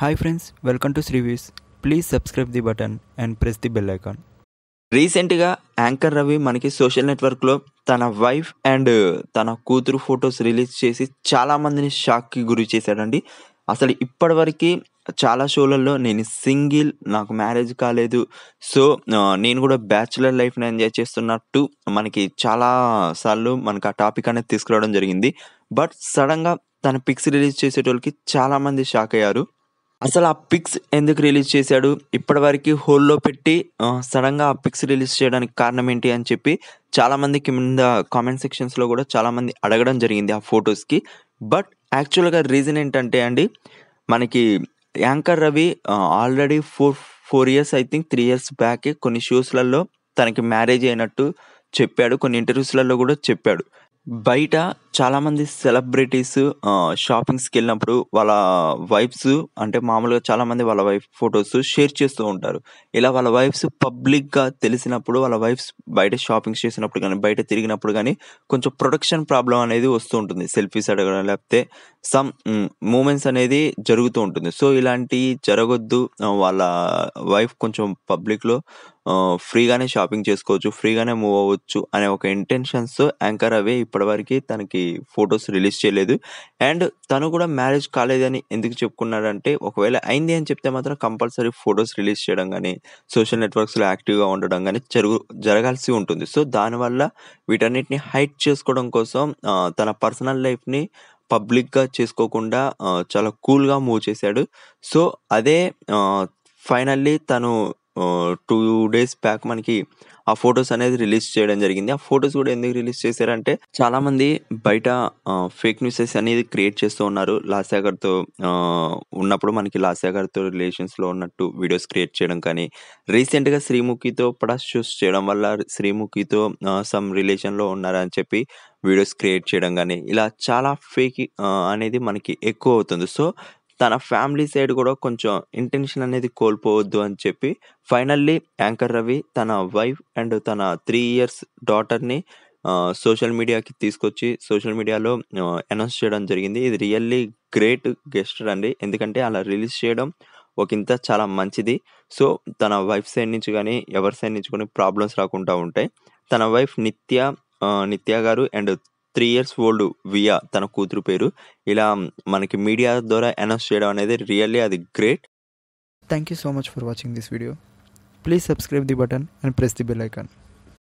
hi friends welcome to Srivees please subscribe the button and press the bell icon రీసెంట్గా anchor Ravi మనకి social నెట్వర్క్లో తన wife and uh, తన కూతురు ఫొటోస్ రిలీజ్ చేసి చాలామందిని షాక్కి గురి చేశాడండి అసలు ఇప్పటివరకు చాలా షోలలో నేను సింగిల్ నాకు మ్యారేజ్ కాలేదు సో uh, నేను కూడా బ్యాచులర్ లైఫ్ని ఎంజాయ్ చేస్తున్నట్టు మనకి చాలా సార్లు మనకు ఆ టాపిక్ అనేది తీసుకురావడం జరిగింది బట్ సడన్గా తన పిక్స్ రిలీజ్ చేసేటోళ్ళకి చాలామంది షాక్ అయ్యారు అసలు ఆ పిక్స్ ఎందుకు రిలీజ్ చేశాడు ఇప్పటివరకు హోల్లో పెట్టి సడన్గా ఆ పిక్స్ రిలీజ్ చేయడానికి కారణం ఏంటి అని చెప్పి చాలా మందికి కింద కామెంట్ సెక్షన్స్లో కూడా చాలామంది అడగడం జరిగింది ఆ ఫొటోస్కి బట్ యాక్చువల్గా రీజన్ ఏంటంటే అండి మనకి anchor Ravi already four four years I think three years బ్యాకే కొన్ని షోస్లలో తనకి మ్యారేజ్ అయినట్టు చెప్పాడు కొన్ని ఇంటర్వ్యూస్లలో కూడా చెప్పాడు బయట చాలామంది సెలబ్రిటీస్ షాపింగ్స్కి వెళ్ళినప్పుడు వాళ్ళ వైఫ్స్ అంటే మామూలుగా చాలామంది వాళ్ళ వైఫ్ ఫొటోస్ షేర్ చేస్తూ ఉంటారు ఇలా వాళ్ళ వైఫ్స్ పబ్లిక్గా తెలిసినప్పుడు వాళ్ళ వైఫ్స్ బయట షాపింగ్ చేసినప్పుడు కానీ బయట తిరిగినప్పుడు కానీ కొంచెం ప్రొటెక్షన్ ప్రాబ్లం అనేది వస్తూ ఉంటుంది సెల్ఫీస్ అడగడం లేకపోతే సమ్ మూమెంట్స్ అనేది జరుగుతూ ఉంటుంది సో ఇలాంటి జరగొద్దు వాళ్ళ వైఫ్ కొంచెం పబ్లిక్లో ఫ్రీగానే షాపింగ్ చేసుకోవచ్చు ఫ్రీగానే మూవ్ అవ్వచ్చు అనే ఒక ఇంటెన్షన్స్ యాంకర్ అవే ఇప్పటివరకు తనకి ఫొటోస్ రిలీజ్ చేయలేదు అండ్ తను కూడా మ్యారేజ్ కాలేదని ఎందుకు చెప్పుకున్నాడంటే ఒకవేళ అయింది అని చెప్తే మాత్రం కంపల్సరీ ఫొటోస్ రిలీజ్ చేయడం కానీ సోషల్ నెట్వర్క్స్లో యాక్టివ్గా ఉండడం కానీ జరుగు జరగాల్సి ఉంటుంది సో దానివల్ల వీటన్నిటిని హైట్ చేసుకోవడం కోసం తన పర్సనల్ లైఫ్ని పబ్లిక్గా చేసుకోకుండా చాలా కూల్గా మూవ్ చేశాడు సో అదే ఫైనల్లీ తను టూ డేస్ బ్యాక్ మనకి ఆ ఫొటోస్ అనేది రిలీజ్ చేయడం జరిగింది ఆ ఫొటోస్ కూడా ఎందుకు రిలీజ్ చేశారంటే చాలామంది బయట ఫేక్ న్యూసెస్ అనేది క్రియేట్ చేస్తూ ఉన్నారు లాస్యా తో ఉన్నప్పుడు మనకి తో రిలేషన్స్ రిలేషన్స్లో ఉన్నట్టు వీడియోస్ క్రియేట్ చేయడం కానీ రీసెంట్గా శ్రీముఖితో పడా షూస్ చేయడం వల్ల శ్రీముఖితో సమ్ రిలేషన్లో ఉన్నారని చెప్పి వీడియోస్ క్రియేట్ చేయడం కానీ ఇలా చాలా ఫేక్ అనేది మనకి ఎక్కువ అవుతుంది సో తన ఫ్యామిలీ సైడ్ కూడా కొంచెం ఇంటెన్షన్ అనేది కోల్పోవద్దు అని చెప్పి ఫైనల్లీ యాంకర్ రవి తన వైఫ్ అండ్ తన త్రీ ఇయర్స్ డాటర్ని సోషల్ మీడియాకి తీసుకొచ్చి సోషల్ మీడియాలో అనౌన్స్ చేయడం జరిగింది ఇది రియల్లీ గ్రేట్ గెస్టర్ అండి ఎందుకంటే అలా రిలీజ్ చేయడం ఇంత చాలా మంచిది సో తన వైఫ్ సైడ్ నుంచి కానీ ఎవరి సైడ్ నుంచి కానీ ప్రాబ్లమ్స్ రాకుండా ఉంటాయి తన wife Nithya Nithya garu and three years old Viya తన కూతురు పేరు ఇలా మనకి మీడియా ద్వారా అనౌన్స్ చేయడం అనేది రియల్లీ అది great thank you so much for watching this video please subscribe the button and press the bell icon